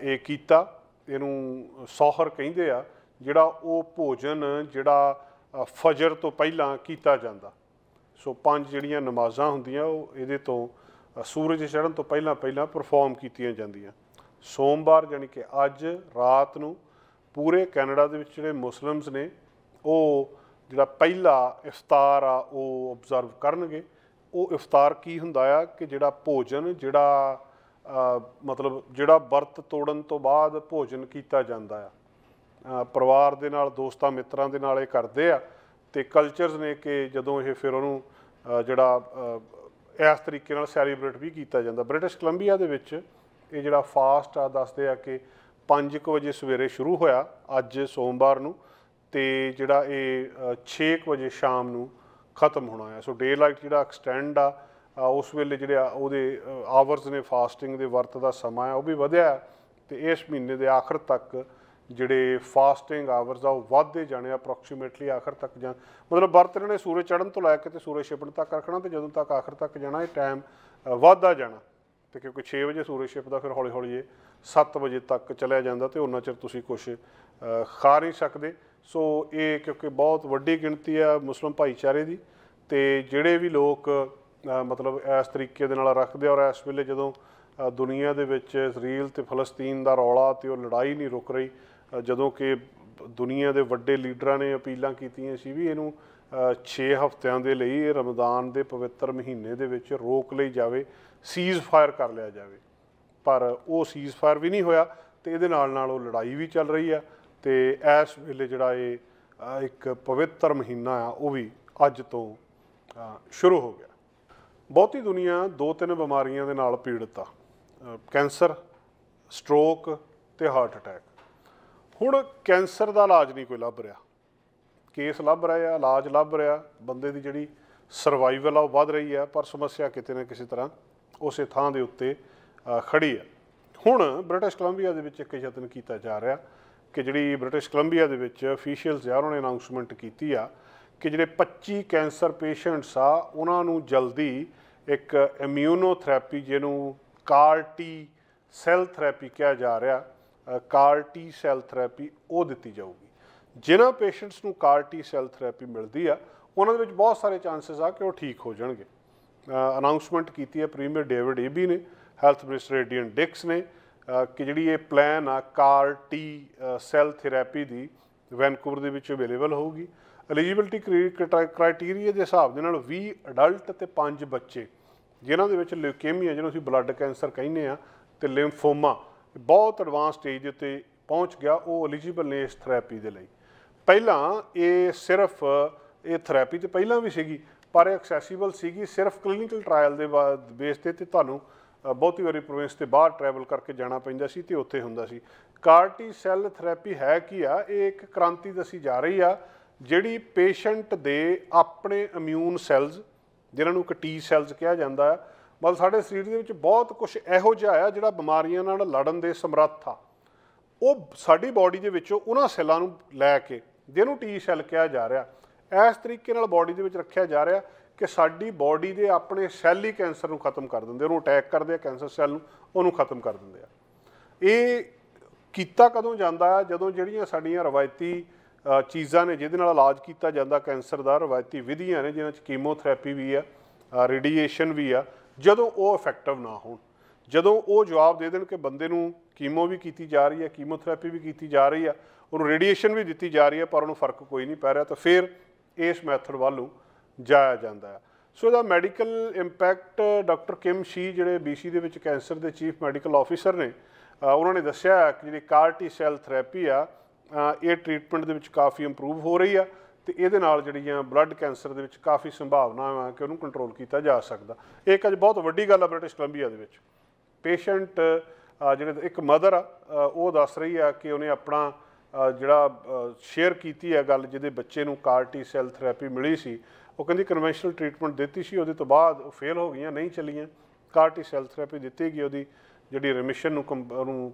ਇਹ ਕੀਤਾ ਇਹਨੂੰ ਸੌਹਰ ਕਹਿੰਦੇ ਆ ਜਿਹੜਾ ਉਹ ਭੋਜਨ ਜਿਹੜਾ ਫਜਰ ਤੋਂ ਪਹਿਲਾਂ ਕੀਤਾ ਜਾਂਦਾ ਸੋ ਪੰਜ ਜਿਹੜੀਆਂ ਨਮਾਜ਼ਾਂ ਹੁੰਦੀਆਂ ਉਹ ਇਹਦੇ ਤੋਂ ਸੂਰਜ ਚੜ੍ਹਨ ਤੋਂ ਪਹਿਲਾਂ ਪਹਿਲਾਂ ਪਰਫਾਰਮ ਕੀਤੀਆਂ ਜਾਂਦੀਆਂ ਸੋਮਵਾਰ ਯਾਨੀ ਕਿ ਅੱਜ ਰਾਤ ਨੂੰ ਪੂਰੇ ਕੈਨੇਡਾ ਦੇ ਵਿੱਚ ਜਿਹੜੇ ਮੁਸਲਮਸ ਨੇ ਉਹ ਜਿਹੜਾ ਪਹਿਲਾ ਇਫਤਾਰ ਆ ਉਹ ਆਬਜ਼ਰਵ ਕਰਨਗੇ ਉਹ ਇਫਤਾਰ ਕੀ ਹੁੰਦਾ ਆ ਕਿ ਜਿਹੜਾ ਭੋਜਨ ਜਿਹੜਾ ਮਤਲਬ ਜਿਹੜਾ ਵਰਤ ਤੋੜਨ ਤੋਂ ਬਾਅਦ ਭੋਜਨ ਕੀਤਾ ਜਾਂਦਾ ਆ ਪਰਿਵਾਰ ਦੇ ਨਾਲ ਦੋਸਤਾਂ ਮਿੱਤਰਾਂ ਦੇ ਨਾਲ ਇਹ ਕਰਦੇ ਆ ਤੇ ਕਲਚਰਸ ਨੇ ਕਿ ਜਦੋਂ ਇਹ ਫਿਰ ਉਹਨੂੰ ਜਿਹੜਾ ਇਸ ਤਰੀਕੇ ਨਾਲ ਸੈਲੀਬ੍ਰੇਟ ਵੀ ਕੀਤਾ ਜਾਂਦਾ ਬ੍ਰਿਟਿਸ਼ ਕੋਲੰਬੀਆ ਦੇ ਵਿੱਚ ਇਹ ਜਿਹੜਾ ਫਾਸਟ ਆ ਦੱਸਦੇ ਆ ਕਿ 5:00 ਵਜੇ ਸਵੇਰੇ ਸ਼ੁਰੂ ਹੋਇਆ ਅੱਜ ਸੋਮਵਾਰ ਨੂੰ ਤੇ ਜਿਹੜਾ ਇਹ 6 ਵਜੇ ਸ਼ਾਮ ਨੂੰ ਖਤਮ ਹੋਣਾ ਹੈ ਸੋ ਡੇ ਲਾਈਟ ਜਿਹੜਾ ਐਕਸਟੈਂਡ ਆ ਉਸ ਵੇਲੇ ਜਿਹੜਾ ਉਹਦੇ ਆਵਰਸ ਨੇ ਫਾਸਟਿੰਗ ਦੇ ਵਰਤ ਦਾ ਸਮਾਂ ਹੈ ਉਹ ਵੀ ਵਧਿਆ ਤੇ ਇਸ ਮਹੀਨੇ ਦੇ ਆਖਰ ਤੱਕ ਜਿਹੜੇ ਫਾਸਟਿੰਗ ਆਵਰਸ ਆ ਉਹ ਵਧਦੇ ਜਾਣੇ ਅਪਰੋਕਸੀਮੇਟਲੀ ਆਖਰ ਤੱਕ ਜਾਂ ਮਤਲਬ ਵਰਤ ਨੇ ਸੂਰਜ ਚੜ੍ਹਨ ਤੋਂ ਲੈ ਕੇ ਤੇ ਸੂਰਜ ਛਿਪਣ ਤੱਕ ਰੱਖਣਾ ਤੇ ਜਦੋਂ ਤੱਕ ਆਖਰ ਤੱਕ ਜਾਣਾ ਇਹ ਟਾਈਮ ਵਧਦਾ ਜਾਣਾ ਤੇ ਕਿਉਂਕਿ 6 ਵਜੇ ਸੂਰਜ ਛਿਪਦਾ ਫਿਰ ਹੌਲੀ ਹੌਲੀ ਇਹ 7 ਵਜੇ ਤੱਕ ਚਲਿਆ ਜਾਂਦਾ ਤੇ ਉਹਨਾਂ ਚਿਰ ਤੁਸੀਂ ਕੁਝ ਖਾ ਨਹੀਂ ਸਕਦੇ ਸੋ ਇਹ ਕਿਉਂਕਿ ਬਹੁਤ ਵੱਡੀ ਗਿਣਤੀ ਆ ਮੁਸਲਮ ਭਾਈਚਾਰੇ ਦੀ ਤੇ ਜਿਹੜੇ ਵੀ ਲੋਕ ਮਤਲਬ ਇਸ ਤਰੀਕੇ ਦੇ ਨਾਲ ਰੱਖਦੇ ਔਰ ਇਸ ਵੇਲੇ ਜਦੋਂ ਦੁਨੀਆ ਦੇ ਵਿੱਚ ਇਜ਼ਰਾਈਲ ਤੇ ਫਲਸਤੀਨ ਦਾ ਰੌਲਾ ਤੇ ਉਹ ਲੜਾਈ ਨਹੀਂ ਰੁਕ ਰਹੀ ਜਦੋਂ ਕਿ ਦੁਨੀਆ ਦੇ ਵੱਡੇ ਲੀਡਰਾਂ ਨੇ ਅਪੀਲਾਂ ਕੀਤੀਆਂ ਸੀ ਵੀ ਇਹਨੂੰ 6 ਹਫ਼ਤਿਆਂ ਦੇ ਲਈ ਰਮਜ਼ਾਨ ਦੇ ਪਵਿੱਤਰ ਮਹੀਨੇ ਦੇ ਵਿੱਚ ਰੋਕ ਲਈ ਜਾਵੇ ਸੀਜ਼ ਫਾਇਰ ਕਰ ਲਿਆ ਜਾਵੇ ਪਰ ਉਹ ਸੀਜ਼ ਫਾਇਰ ਵੀ ਨਹੀਂ ਹੋਇਆ ਤੇ ਇਹਦੇ ਨਾਲ ਨਾਲ ਉਹ ਲੜਾਈ ਵੀ ਚੱਲ ਰਹੀ ਆ ਤੇ ਇਸ ਵੇਲੇ ਜਿਹੜਾ ਇਹ ਇੱਕ ਪਵਿੱਤਰ ਮਹੀਨਾ ਆ ਉਹ ਵੀ ਅੱਜ ਤੋਂ ਸ਼ੁਰੂ ਹੋ ਗਿਆ ਬਹੁਤੀ ਦੁਨੀਆ ਦੋ ਤਿੰਨ ਬਿਮਾਰੀਆਂ ਦੇ ਨਾਲ ਪੀੜਤ ਆ ਕੈਂਸਰ ਸਟ੍ਰੋਕ ਤੇ ਹਾਰਟ ਅਟੈਕ ਹੁਣ ਕੈਂਸਰ ਦਾ ਇਲਾਜ ਨਹੀਂ ਕੋਈ ਲੱਭ ਰਿਹਾ ਕੇਸ ਲੱਭ ਰਿਹਾ ਇਲਾਜ ਲੱਭ ਰਿਹਾ ਬੰਦੇ ਦੀ ਜਿਹੜੀ ਸਰਵਾਈਵਲ ਆ ਉਹ ਵੱਧ ਰਹੀ ਆ ਪਰ ਸਮੱਸਿਆ ਕਿਤੇ ਨਾ ਕਿਸੇ ਤਰ੍ਹਾਂ ਉਸੇ ਥਾਂ ਦੇ ਉੱਤੇ ਖੜੀ ਆ ਹੁਣ ਬ੍ਰਿਟਿਸ਼ ਕੋਲੰਬੀਆ ਦੇ ਵਿੱਚ ਇੱਕ ਯਤਨ ਕੀਤਾ ਜਾ ਰਿਹਾ ਕਿ ਜਿਹੜੀ ਬ੍ਰਿਟਿਸ਼ ਕੋਲੰਬੀਆ ਦੇ ਵਿੱਚ ਅਫੀਸ਼ੀਅਲਸ ਯਾਰ ਉਹਨੇ ਅਨਾਉਂਸਮੈਂਟ ਕੀਤੀ ਆ ਕਿ ਜਿਹੜੇ 25 ਕੈਂਸਰ ਪੇਸ਼ੈਂਟਸ ਆ ਉਹਨਾਂ ਨੂੰ ਜਲਦੀ ਇੱਕ ਇਮਿਊਨੋਥੈਰੇਪੀ ਜਿਹਨੂੰ ਕਾਰ ਟੀ ਸੈਲ ਥੈਰੇਪੀ ਕਿਹਾ ਜਾ ਰਿਹਾ ਕਾਰ ਟੀ ਸੈਲ ਥੈਰੇਪੀ ਉਹ ਦਿੱਤੀ ਜਾਊਗੀ ਜਿਨ੍ਹਾਂ ਪੇਸ਼ੈਂਟਸ ਨੂੰ ਕਾਰ ਟੀ ਸੈਲ ਥੈਰੇਪੀ ਮਿਲਦੀ ਆ ਉਹਨਾਂ ਦੇ ਵਿੱਚ ਬਹੁਤ ਸਾਰੇ ਚਾਂਸਸ ਆ ਕਿ ਉਹ ਠੀਕ ਹੋ ਜਾਣਗੇ ਅਨਾਉਂਸਮੈਂਟ ਕੀਤੀ ਹੈ ਪ੍ਰੀਮੀਅਰ ਡੇਵਿਡ ਏਬੀ ਨੇ ਹੈਲਥ ਮਿਨਿਸਟਰ ਏਡੀਅਨ ਡਿਕਸ ਨੇ ਕਿ ਜਿਹੜੀ ਇਹ ਪਲਾਨ ਆ ਕਾਰ ਟੀ ਸੈਲ ਥੈਰੇਪੀ ਦੀ ਵੈਨਕੂਵਰ ਦੇ ਵਿੱਚ ਅਵੇਲੇਬਲ ਹੋਊਗੀ ਐਲੀਜੀਬਿਲਟੀ ਕ੍ਰਾਈਟੇਰੀਆ ਦੇ ਹਿਸਾਬ ਦੇ ਨਾਲ 20 ਅਡਲਟ ਤੇ 5 ਬੱਚੇ ਜਿਨ੍ਹਾਂ ਦੇ ਵਿੱਚ ਲਿਊਕੇਮੀਆ ਜਿਹਨੂੰ ਅਸੀਂ ਬਲੱਡ ਕੈਂਸਰ ਕਹਿੰਦੇ ਆ ਤੇ ਲਿੰਫੋਮਾ ਬਹੁਤ ਐਡਵਾਂਸ ਸਟੇਜ ਦੇ ਉੱਤੇ ਪਹੁੰਚ ਗਿਆ ਉਹ ਐਲੀਜੀਬਲ ਨੇ ਇਸ ਥੈਰੇਪੀ ਦੇ ਲਈ ਪਹਿਲਾਂ ਇਹ ਸਿਰਫ ਇਹ ਥੈਰੇਪੀ ਤੇ ਪਹਿਲਾਂ ਵੀ ਸੀਗੀ ਪਰ ਐਕਸੈਸੀਬਲ ਸੀਗੀ ਸਿਰਫ ਕਲੀਨਿਕਲ ਟ੍ਰਾਇਲ ਦੇ ਬੇਸ ਤੇ ਤੇ ਤੁਹਾਨੂੰ ਬਹੁਤੀ ਵਾਰੀ ਪ੍ਰੋਵਿੰਸ ਤੇ ਬਾਹਰ ਟਰੈਵਲ ਕਰਕੇ ਜਾਣਾ ਪੈਂਦਾ ਸੀ ਤੇ ਉੱਥੇ ਹੁੰਦਾ ਸੀ ਕਾਰਟੀ ਸੈੱਲ ਥੈਰੇਪੀ ਹੈ ਕੀ ਆ ਇਹ ਇੱਕ ਕ੍ਰਾਂਤੀ ਦਸੀ ਜਾ ਰਹੀ ਆ ਜਿਹੜੀ ਪੇਸ਼ੈਂਟ ਦੇ ਆਪਣੇ ਇਮਿਊਨ ਸੈਲਸ ਜਿਨ੍ਹਾਂ ਨੂੰ ਕਿ ਟੀ ਕਿਹਾ ਜਾਂਦਾ ਹੈ ਮਤਲਬ ਸਾਡੇ ਸਰੀਰ ਦੇ ਵਿੱਚ ਬਹੁਤ ਕੁਝ ਇਹੋ ਜਿਹਾ ਆ ਜਿਹੜਾ ਬਿਮਾਰੀਆਂ ਨਾਲ ਲੜਨ ਦੇ ਸਮਰੱਥ ਆ ਉਹ ਸਾਡੀ ਬਾਡੀ ਦੇ ਵਿੱਚੋਂ ਉਹਨਾਂ ਸੈੱਲਾਂ ਨੂੰ ਲੈ ਕੇ ਜਿਹਨੂੰ ਟੀ ਸੈੱਲ ਕਿਹਾ ਜਾ ਰਿਹਾ ਇਸ ਤਰੀਕੇ ਨਾਲ ਬਾਡੀ ਦੇ ਵਿੱਚ ਰੱਖਿਆ ਜਾ ਰਿਹਾ ਕਿ ਸਾਡੀ ਬਾਡੀ ਦੇ ਆਪਣੇ ਸੈੱਲ ਹੀ ਕੈਂਸਰ ਨੂੰ ਖਤਮ ਕਰ ਦਿੰਦੇ ਉਹਨੂੰ ਅਟੈਕ ਕਰਦੇ ਆ ਕੈਂਸਰ ਸੈੱਲ ਨੂੰ ਉਹਨੂੰ ਖਤਮ ਕਰ ਦਿੰਦੇ ਆ ਇਹ ਕੀਤਾ ਕਦੋਂ ਜਾਂਦਾ ਜਦੋਂ ਜਿਹੜੀਆਂ ਸਾਡੀਆਂ ਰਵਾਇਤੀ ਚੀਜ਼ਾਂ ਨੇ ਜਿਹਦੇ ਨਾਲ ਇਲਾਜ ਕੀਤਾ ਜਾਂਦਾ ਕੈਂਸਰ ਦਾ ਰਵਾਇਤੀ ਵਿਧੀਆਂ ਨੇ ਜਿਨ੍ਹਾਂ 'ਚ ਕੀਮੋਥੈਰੇਪੀ ਵੀ ਆ ਰੇਡੀਏਸ਼ਨ ਵੀ ਆ ਜਦੋਂ ਉਹ ਇਫੈਕਟਿਵ ਨਾ ਹੋਣ ਜਦੋਂ ਉਹ ਜਵਾਬ ਦੇ ਦੇਣ ਕਿ ਬੰਦੇ ਨੂੰ ਕੀਮੋ ਵੀ ਕੀਤੀ ਜਾ ਰਹੀ ਹੈ ਕੀਮੋਥੈਰੇਪੀ ਵੀ ਕੀਤੀ ਜਾ ਰਹੀ ਆ ਉਹਨੂੰ ਰੇਡੀਏਸ਼ਨ ਵੀ ਦਿੱਤੀ ਜਾ ਰਹੀ ਹੈ ਪਰ ਉਹਨੂੰ ਫਰਕ ਕੋਈ ਨਹੀਂ ਪੈ ਰਿਹਾ ਤਾਂ ਫਿਰ ਇਸ ਮੈਥਡ ਵੱਲੋਂ ਜਾਇਆ ਜਾਂਦਾ ਸੋ ਇਹਦਾ ਮੈਡੀਕਲ ਇੰਪੈਕਟ ਡਾਕਟਰ ਕਿਮ ਸ਼ੀ ਜਿਹੜੇ BC ਦੇ ਵਿੱਚ ਕੈਂਸਰ ਦੇ ਚੀਫ ਮੈਡੀਕਲ ਆਫੀਸਰ ਨੇ ਉਹਨਾਂ ਨੇ ਦੱਸਿਆ ਕਿ ਜਿਹੜੀ ਕਾਰ ਟੀ ਸੈਲ ਥੈਰੇਪੀ ਆ ਇਹ ਟ੍ਰੀਟਮੈਂਟ ਦੇ ਵਿੱਚ ਕਾਫੀ ਇੰਪਰੂਵ ਹੋ ਰਹੀ ਆ ਤੇ ਇਹਦੇ ਨਾਲ ਜਿਹੜੀਆਂ ਬਲੱਡ ਕੈਂਸਰ ਦੇ ਵਿੱਚ ਕਾਫੀ ਸੰਭਾਵਨਾ ਹੈ ਕਿ ਉਹਨੂੰ ਕੰਟਰੋਲ ਕੀਤਾ ਜਾ ਸਕਦਾ ਇਹ ਇੱਕ ਅਜ ਬਹੁਤ ਵੱਡੀ ਗੱਲ ਆ ਬ੍ਰਿਟਿਸ਼ ਕੋਲੰਬੀਆ ਦੇ ਵਿੱਚ ਪੇਸ਼ੈਂਟ ਜਿਹੜੇ ਇੱਕ ਮਦਰ ਆ ਉਹ ਦੱਸ ਰਹੀ ਆ ਕਿ ਉਹਨੇ ਆਪਣਾ ਜਿਹੜਾ ਸ਼ੇਅਰ ਕੀਤੀ ਹੈ ਗੱਲ ਜਿਹਦੇ ਬੱਚੇ ਨੂੰ ਕਾਰ ਟੀ ਸੈਲ ਥੈਰੇਪੀ ਮਿਲੀ ਸੀ ਉਹ ਕਹਿੰਦੀ ਕਨਵੈਂਸ਼ਨਲ ਟ੍ਰੀਟਮੈਂਟ ਦਿੱਤੀ ਸੀ ਉਹਦੇ ਤੋਂ ਬਾਅਦ ਉਹ ਫੇਲ ਹੋ ਗਈਆਂ ਨਹੀਂ ਚੱਲੀਆਂ ਕਾਰਟੀ ਸੈਲ ਥੈਰੇਪੀ ਦਿੱਤੀ ਗਈ ਉਹਦੀ ਜਿਹੜੀ ਰਿਮਿਸ਼ਨ ਨੂੰ ਨੂੰ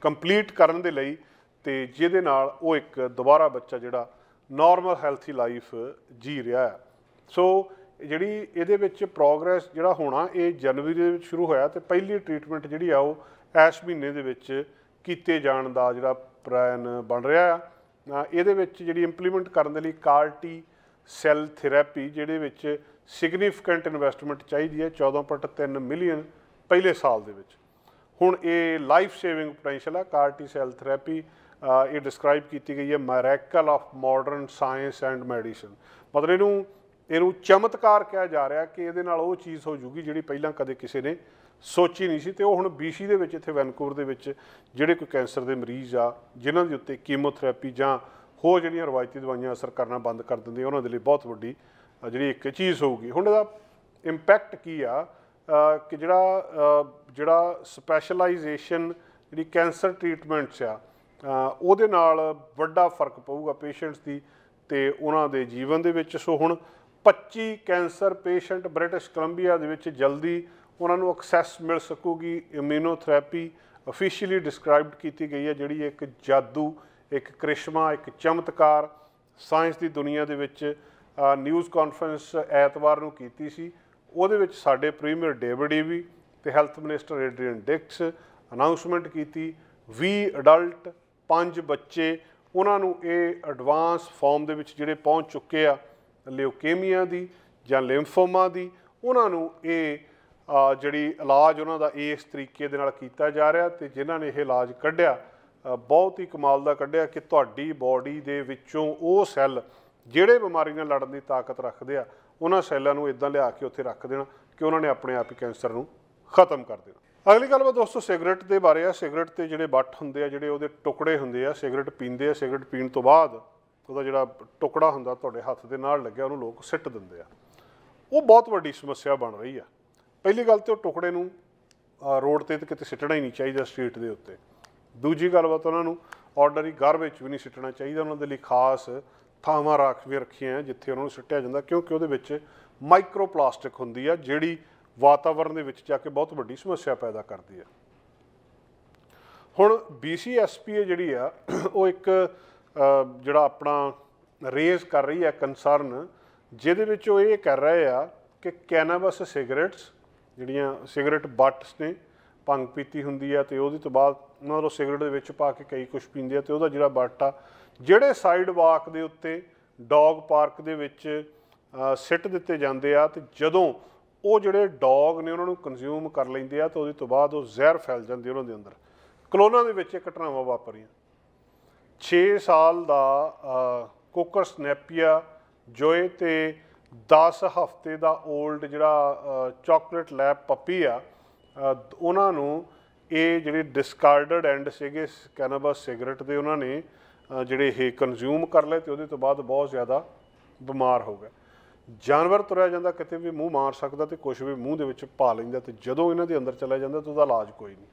ਕੰਪਲੀਟ ਕਰਨ ਦੇ ਲਈ ਤੇ ਜਿਹਦੇ ਨਾਲ ਉਹ ਇੱਕ ਦੁਬਾਰਾ ਬੱਚਾ ਜਿਹੜਾ ਨਾਰਮਲ ਹੈਲਥੀ ਲਾਈਫ ਜੀ ਰਿਹਾ ਹੈ ਸੋ ਜਿਹੜੀ ਇਹਦੇ ਵਿੱਚ ਪ੍ਰੋਗਰੈਸ ਜਿਹੜਾ ਹੋਣਾ ਇਹ ਜਨਵਰੀ ਦੇ ਵਿੱਚ ਸ਼ੁਰੂ ਹੋਇਆ ਤੇ ਪਹਿਲੀ ਟ੍ਰੀਟਮੈਂਟ ਜਿਹੜੀ ਆ ਉਹ ਐਸ ਮਹੀਨੇ ਦੇ ਵਿੱਚ ਕੀਤੇ ਜਾਣ ਦਾ ਜਿਹੜਾ ਪ੍ਰੈਨ ਬਣ ਰਿਹਾ ਆ ਇਹਦੇ ਵਿੱਚ ਜਿਹੜੀ ਇੰਪਲੀਮੈਂਟ ਕਰਨ ਦੇ ਲਈ ਕਾਰਟੀ ਸੈੱਲ ਥੈਰੇਪੀ ਜਿਹਦੇ ਵਿੱਚ ਸਿਗਨੀਫੀਕੈਂਟ ਇਨਵੈਸਟਮੈਂਟ ਚਾਹੀਦੀ ਹੈ 14.3 ਮਿਲੀਅਨ ਪਹਿਲੇ ਸਾਲ ਦੇ ਵਿੱਚ ਹੁਣ ਇਹ ਲਾਈਫ ਸੇਵਿੰਗ ਪੋਟੈਂਸ਼ੀਅਲ ਆ ਕਾਰ ਟੀ ਸੈੱਲ ਥੈਰੇਪੀ ਇਹ ਡਿਸਕ੍ਰਾਈਬ ਕੀਤੀ ਗਈ ਹੈ miracle of modern science and medicine ਮਤਲਬ ਇਹਨੂੰ ਇਹਨੂੰ ਚਮਤਕਾਰ ਕਿਹਾ ਜਾ ਰਿਹਾ ਕਿ ਇਹਦੇ ਨਾਲ ਉਹ ਚੀਜ਼ ਹੋ ਜੂਗੀ ਜਿਹੜੀ ਪਹਿਲਾਂ ਕਦੇ ਕਿਸੇ ਨੇ ਸੋਚੀ ਨਹੀਂ ਸੀ ਤੇ ਉਹ ਹੁਣ BC ਦੇ ਵਿੱਚ ਇੱਥੇ ਵੈਨਕੂਵਰ ਦੇ ਵਿੱਚ ਜਿਹੜੇ ਕੋਈ ਕੈਂਸਰ ਦੇ ਮਰੀਜ਼ ਆ ਜਿਨ੍ਹਾਂ ਦੇ ਉੱਤੇ ਕੀਮੋਥੈਰੇਪੀ ਜਾਂ ਹੋਰ ਜਿਹੜੀਆਂ ਰਵਾਇਤੀ ਦਵਾਈਆਂ ਅਸਰ ਕਰਨਾ ਬੰਦ ਕਰ ਦਿੰਦੀਆਂ ਉਹਨਾਂ ਦੇ ਲਈ ਬਹੁਤ ਵੱਡੀ ਜਿਹੜੀ ਇੱਕ ਚੀਜ਼ ਹੋਊਗੀ ਹੁਣ ਇਹਦਾ ਇੰਪੈਕਟ ਕੀ ਆ ਕਿ ਜਿਹੜਾ ਜਿਹੜਾ ਸਪੈਸ਼ਲਾਈਜੇਸ਼ਨ ਜਿਹੜੀ ਕੈਂਸਰ ਟ੍ਰੀਟਮੈਂਟਸ ਆ ਉਹਦੇ ਨਾਲ ਵੱਡਾ ਫਰਕ ਪਊਗਾ ਪੇਸ਼ੈਂਟਸ ਦੀ ਤੇ ਉਹਨਾਂ ਦੇ ਜੀਵਨ ਦੇ ਵਿੱਚ ਸੋ ਹੁਣ 25 ਕੈਂਸਰ ਪੇਸ਼ੈਂਟ ਬ੍ਰਿਟਿਸ਼ ਕੋਲੰਬੀਆ ਦੇ ਵਿੱਚ ਜਲਦੀ ਉਹਨਾਂ ਨੂੰ ਐਕਸੈਸ ਮਿਲ ਸਕੂਗੀ ਇਮਿਊਨੋਥੈਰੇਪੀ ਅਫੀਸ਼ੀਅਲੀ ਡਿਸਕ੍ਰਾਈਬਡ ਕੀਤੀ ਗਈ ਹੈ ਜਿਹੜੀ ਇੱਕ ਜਾਦੂ ਇੱਕ ਕ੍ਰਿਸ਼ਮਾ ਇੱਕ ਚਮਤਕਾਰ ਸਾਇੰਸ ਦੀ ਦੁਨੀਆ ਦੇ ਵਿੱਚ ਨਿਊਜ਼ ਕਾਨਫਰੰਸ ਐਤਵਾਰ ਨੂੰ ਕੀਤੀ ਸੀ ਉਹਦੇ ਵਿੱਚ ਸਾਡੇ ਪ੍ਰੀਮੀਅਰ ਡੇਵਿਡ ਵੀ ਤੇ health minister Adrian Dix announcement ਕੀਤੀ 20 ਅਡਲਟ 5 ਬੱਚੇ ਉਹਨਾਂ ਨੂੰ ਇਹ ਐਡਵਾਂਸ ਫਾਰਮ ਦੇ ਵਿੱਚ ਜਿਹੜੇ ਪਹੁੰਚ ਚੁੱਕੇ ਆ ਲਿਓਕੇਮੀਆ ਦੀ ਜਾਂ ਲਿੰਫੋਮਾ ਦੀ ਉਹਨਾਂ ਨੂੰ ਇਹ ਜਿਹੜੀ ਇਲਾਜ ਉਹਨਾਂ ਦਾ ਇਸ ਤਰੀਕੇ ਦੇ ਨਾਲ ਕੀਤਾ ਜਾ ਰਿਹਾ ਤੇ ਜਿਨ੍ਹਾਂ ਨੇ ਇਹ ਇਲਾਜ ਕੱਢਿਆ ਬਹੁਤ ਹੀ ਕਮਾਲ ਦਾ ਕੱਢਿਆ ਕਿ ਤੁਹਾਡੀ ਬਾਡੀ ਦੇ ਵਿੱਚੋਂ ਉਹ ਸੈੱਲ ਜਿਹੜੇ ਬਿਮਾਰੀ ਨਾਲ ਲੜਨ ਦੀ ਤਾਕਤ ਰੱਖਦੇ ਆ ਉਹਨਾਂ ਸੈੱਲਾਂ ਨੂੰ ਇਦਾਂ ਲਿਆ ਕੇ ਉੱਥੇ ਰੱਖ ਦੇਣਾ ਕਿ ਉਹਨਾਂ ਨੇ ਆਪਣੇ ਆਪ ਹੀ ਕੈਂਸਰ ਨੂੰ ਖਤਮ ਕਰ ਦੇਣਾ ਅਗਲੀ ਗੱਲ ਵਾ ਦੋਸਤੋ ਸਿਗਰਟ ਦੇ ਬਾਰੇ ਆ ਸਿਗਰਟ ਤੇ ਜਿਹੜੇ ਵੱਟ ਹੁੰਦੇ ਆ ਜਿਹੜੇ ਉਹਦੇ ਟੁਕੜੇ ਹੁੰਦੇ ਆ ਸਿਗਰਟ ਪੀਂਦੇ ਆ ਸਿਗਰਟ ਪੀਣ ਤੋਂ ਬਾਅਦ ਉਹਦਾ ਜਿਹੜਾ ਟੁਕੜਾ ਹੁੰਦਾ ਤੁਹਾਡੇ ਹੱਥ ਦੇ ਨਾਲ ਲੱਗਿਆ ਉਹਨੂੰ ਲੋਕ ਸਿੱਟ ਦਿੰਦੇ ਆ ਉਹ ਬਹੁਤ ਵੱਡੀ ਸਮੱਸਿਆ ਬਣ ਰਹੀ ਆ ਪਹਿਲੀ ਗੱਲ ਤੇ ਉਹ ਟੁਕੜੇ ਨੂੰ ਰੋਡ ਤੇ ਕਿਤੇ ਸਿੱਟਣਾ ਹੀ ਨਹੀਂ ਚਾਹੀਦਾ ਸਟਰੀਟ ਦੇ ਉੱਤੇ ਦੂਜੀ ਗੱਲਬਾਤ ਉਹਨਾਂ ਨੂੰ ਆਰਡਨਰੀ ਗਾਰਬੇਜ ਵੀ ਨਹੀਂ ਸਿੱਟਣਾ ਚਾਹੀਦਾ ਉਹਨਾਂ ਦੇ ਲਈ ਖਾਸ ਥਾਵਾਂ ਰੱਖ ਵੀ ਰੱਖੀਆਂ ਜਿੱਥੇ ਉਹਨਾਂ ਨੂੰ ਸਿੱਟਿਆ ਜਾਂਦਾ ਕਿਉਂਕਿ ਉਹਦੇ ਵਿੱਚ ਮਾਈਕਰੋਪਲਾਸਟਿਕ ਹੁੰਦੀ ਆ ਜਿਹੜੀ ਵਾਤਾਵਰਣ ਦੇ ਵਿੱਚ ਜਾ ਕੇ ਬਹੁਤ ਵੱਡੀ ਸਮੱਸਿਆ ਪੈਦਾ ਕਰਦੀ ਆ ਹੁਣ BCSPA ਜਿਹੜੀ ਆ ਉਹ ਇੱਕ ਜਿਹੜਾ ਆਪਣਾ ਰੇਜ਼ ਕਰ ਰਹੀ ਹੈ ਕਨਸਰਨ ਜਿਹਦੇ ਵਿੱਚ ਉਹ ਇਹ ਕਰ ਰਹੇ ਆ ਕਿ ਕੈਨਾਬਸ ਸਿਗਰਟਸ ਜਿਹੜੀਆਂ ਸਿਗਰਟ ਬੱਟਸ ਨੇ ਭੰਗ ਪੀਤੀ ਹੁੰਦੀ ਆ ਤੇ ਉਹਦੇ ਤੋਂ ਬਾਅਦ ਉਹਨਾਂ ਨੂੰ ਸਿਗਰਟ ਦੇ ਵਿੱਚ ਪਾ ਕੇ ਕਈ ਕੁਝ ਪੀਂਦੇ ਆ ਤੇ ਉਹਦਾ ਜਿਹੜਾ ਬੱਟ ਆ ਜਿਹੜੇ ਸਾਈਡ ਵਾਕ ਦੇ ਉੱਤੇ ਡੌਗ ਪਾਰਕ ਦੇ ਵਿੱਚ ਸਿੱਟ ਦਿੱਤੇ ਜਾਂਦੇ ਆ ਤੇ ਜਦੋਂ ਉਹ ਜਿਹੜੇ ਡੌਗ ਨੇ ਉਹਨਾਂ ਨੂੰ ਕੰਜ਼ਿਊਮ ਕਰ ਲੈਂਦੇ ਆ ਤੇ ਉਹਦੇ ਤੋਂ ਬਾਅਦ ਉਹ ਜ਼ਹਿਰ ਫੈਲ ਜਾਂਦੀ ਉਹਨਾਂ ਦੇ ਅੰਦਰ ਕਲੋਨਾ ਦੇ ਵਿੱਚ ਇੱਕ ਘਟਨਾਵਾਂ ਵਾਪਰੀਆਂ 6 ਸਾਲ ਦਾ ਕੋਕਰ ਸਨੈਪੀਆ ਜੋਏ ਤੇ 10 ਹਫ਼ਤੇ ਦਾ 올ਡ ਜਿਹੜਾ ਚਾਕਲੇਟ ਲੈਬ ਪੱਪੀ ਆ ਉਹਨਾਂ ਨੂੰ ਇਹ ਜਿਹੜੇ ਡਿਸਕਾਰਡਡ ਐਂਡ ਸੀਗੇ ਕੈਨਬਸ ਸਿਗਰਟ ਦੇ ਉਹਨਾਂ ਨੇ ਜਿਹੜੇ ਇਹ ਕੰਜ਼ੂਮ ਕਰ ਲਏ ਤੇ ਉਹਦੇ ਤੋਂ ਬਾਅਦ ਬਹੁਤ ਜ਼ਿਆਦਾ ਬਿਮਾਰ ਹੋ ਗਏ ਜਾਨਵਰ ਤੁਰਿਆ ਜਾਂਦਾ ਕਿਤੇ ਵੀ ਮੂੰਹ ਮਾਰ ਸਕਦਾ ਤੇ ਕੁਝ ਵੀ ਮੂੰਹ ਦੇ ਵਿੱਚ ਪਾ ਲੈਂਦਾ ਤੇ ਜਦੋਂ ਇਹਨਾਂ ਦੇ ਅੰਦਰ ਚਲਾ ਜਾਂਦਾ ਤਾਂ ਉਹਦਾ ਇਲਾਜ ਕੋਈ ਨਹੀਂ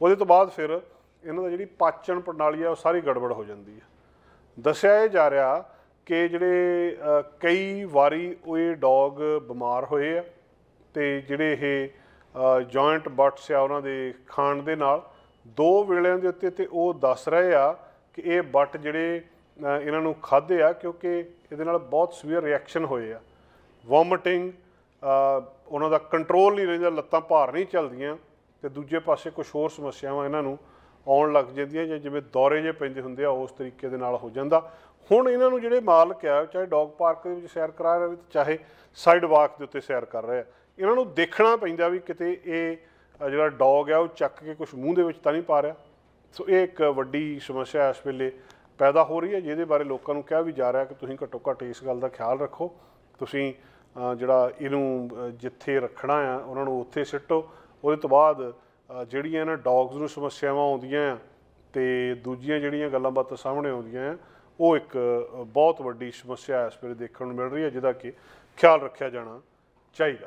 ਉਹਦੇ ਤੋਂ ਬਾਅਦ ਫਿਰ ਇਹਨਾਂ ਦਾ ਜਿਹੜੀ ਪਾਚਨ ਪ੍ਰਣਾਲੀ ਆ ਉਹ ਸਾਰੀ ਗੜਬੜ ਹੋ ਜਾਂਦੀ ਹੈ ਦੱਸਿਆ ਇਹ ਜਾ ਰਿਹਾ ਕਿ ਜਿਹੜੇ ਕਈ ਵਾਰੀ ਉਹ ਇਹ ਡੌਗ ਬਿਮਾਰ ਹੋਏ ਆ ਤੇ ਜਿਹੜੇ ਇਹ ਜੁਆਇੰਟ ਬਟਸ ਆ ਉਹਨਾਂ ਦੇ ਖਾਣ ਦੇ ਨਾਲ ਦੋ ਵੇਲਿਆਂ ਦੇ ਉੱਤੇ ਤੇ ਉਹ ਦੱਸ ਰਹੇ ਆ ਕਿ ਇਹ ਬਟ ਜਿਹੜੇ ਇਹਨਾਂ ਨੂੰ ਖਾਦੇ ਆ ਕਿਉਂਕਿ ਇਹਦੇ ਨਾਲ ਬਹੁਤ ਸਵੀਅਰ ਰਿਐਕਸ਼ਨ ਹੋਏ ਆ ਵੋਮਿਟਿੰਗ ਉਹਨਾਂ ਦਾ ਕੰਟਰੋਲ ਨਹੀਂ ਰਹਿੰਦਾ ਲੱਤਾਂ ਭਾਰ ਨਹੀਂ ਚੱਲਦੀਆਂ ਤੇ ਦੂਜੇ ਪਾਸੇ ਕੁਝ ਹੋਰ ਸਮੱਸਿਆਵਾਂ ਇਹਨਾਂ ਨੂੰ ਆਉਣ ਲੱਗ ਜਾਂਦੀਆਂ ਜਾਂ ਜਿਵੇਂ ਦੌਰੇ ਜੇ ਪੈਂਦੇ ਹੁੰਦੇ ਆ ਉਸ ਤਰੀਕੇ ਦੇ ਨਾਲ ਹੋ ਜਾਂਦਾ ਹੁਣ ਇਹਨਾਂ ਨੂੰ ਜਿਹੜੇ ਮਾਲਕ ਆ ਚਾਹੇ ਡੌਗ ਪਾਰਕ ਦੇ ਵਿੱਚ ਸੈਰ ਕਰਾ ਰਹੇ ਚਾਹੇ ਸਾਈਡ ਵਾਕ ਦੇ ਉੱਤੇ ਸੈਰ ਕਰ ਰਹੇ ਆ ਇਹਨਾਂ ਨੂੰ ਦੇਖਣਾ ਪੈਂਦਾ ਵੀ ਕਿਤੇ ਇਹ ਜਿਹੜਾ ਡੌਗ ਆ ਉਹ ਚੱਕ ਕੇ ਕੁਝ ਮੂੰਹ ਦੇ ਵਿੱਚ ਤਾਂ ਨਹੀਂ ਪਾ ਰਿਹਾ ਸੋ ਇਹ ਇੱਕ ਵੱਡੀ ਸਮੱਸਿਆ ਇਸ ਵੇਲੇ ਪੈਦਾ ਹੋ ਰਹੀ ਹੈ ਜਿਹਦੇ ਬਾਰੇ ਲੋਕਾਂ ਨੂੰ ਕਿਹਾ ਵੀ ਜਾ ਰਿਹਾ ਕਿ ਤੁਸੀਂ ਘੱਟੋ ਘੱਟ ਇਸ ਗੱਲ ਦਾ ਖਿਆਲ ਰੱਖੋ ਤੁਸੀਂ ਜਿਹੜਾ ਇਹਨੂੰ ਜਿੱਥੇ ਰੱਖਣਾ ਆ ਉਹਨਾਂ ਨੂੰ ਉੱਥੇ ਸਿੱਟੋ ਉਹਦੇ ਤੋਂ ਬਾਅਦ ਜਿਹੜੀਆਂ ਨਾ ਡੌਗਸ ਨੂੰ ਸਮੱਸਿਆਵਾਂ ਆਉਂਦੀਆਂ ਆ ਤੇ ਦੂਜੀਆਂ ਜਿਹੜੀਆਂ ਗੱਲਾਂ ਬਾਤਾਂ ਸਾਹਮਣੇ ਆਉਂਦੀਆਂ ਆ ਉਹ ਇੱਕ ਬਹੁਤ ਵੱਡੀ ਸਮੱਸਿਆ ਇਸ ਵੇਲੇ ਦੇਖਣ ਨੂੰ ਮਿਲ ਰਹੀ ਹੈ ਜਿਹਦਾ ਕਿ ਖਿਆਲ ਰੱਖਿਆ ਜਾਣਾ ਚਾਹੀਦਾ